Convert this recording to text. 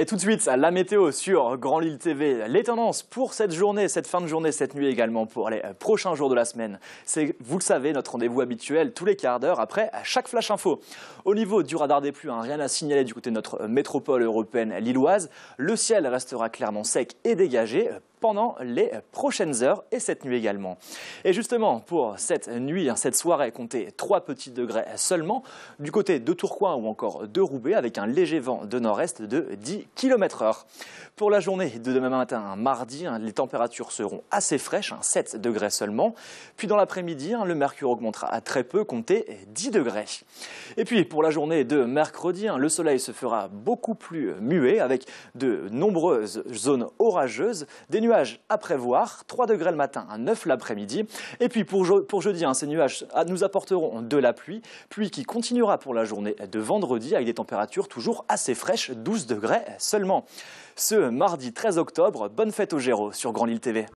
Et tout de suite, à la météo sur Grand Lille TV. Les tendances pour cette journée, cette fin de journée, cette nuit également, pour les euh, prochains jours de la semaine. C'est, vous le savez, notre rendez-vous habituel tous les quarts d'heure après à chaque flash info. Au niveau du radar des pluies, hein, rien à signaler du côté de notre euh, métropole européenne lilloise. Le ciel restera clairement sec et dégagé euh, pendant les prochaines heures et cette nuit également. Et justement, pour cette nuit, hein, cette soirée, comptez 3 petits degrés seulement du côté de Tourcoing ou encore de Roubaix avec un léger vent de nord-est de 10 km h Pour la journée de demain matin, hein, mardi, hein, les températures seront assez fraîches, 7 degrés seulement. Puis dans l'après-midi, le mercure augmentera à très peu, comptez 10 degrés. Et puis pour la journée de mercredi, le soleil se fera beaucoup plus muet avec de nombreuses zones orageuses, des nuages à prévoir, 3 degrés le matin à 9 l'après-midi. Et puis pour, jeudi, hein, ces nuages ah, nous apporteront de la pluie, pluie qui continuera pour la journée de vendredi avec des températures toujours assez fraîches, 12 degrés seulement. Ce mardi 13 octobre, bonne fête au Géraux sur Grand Lille TV.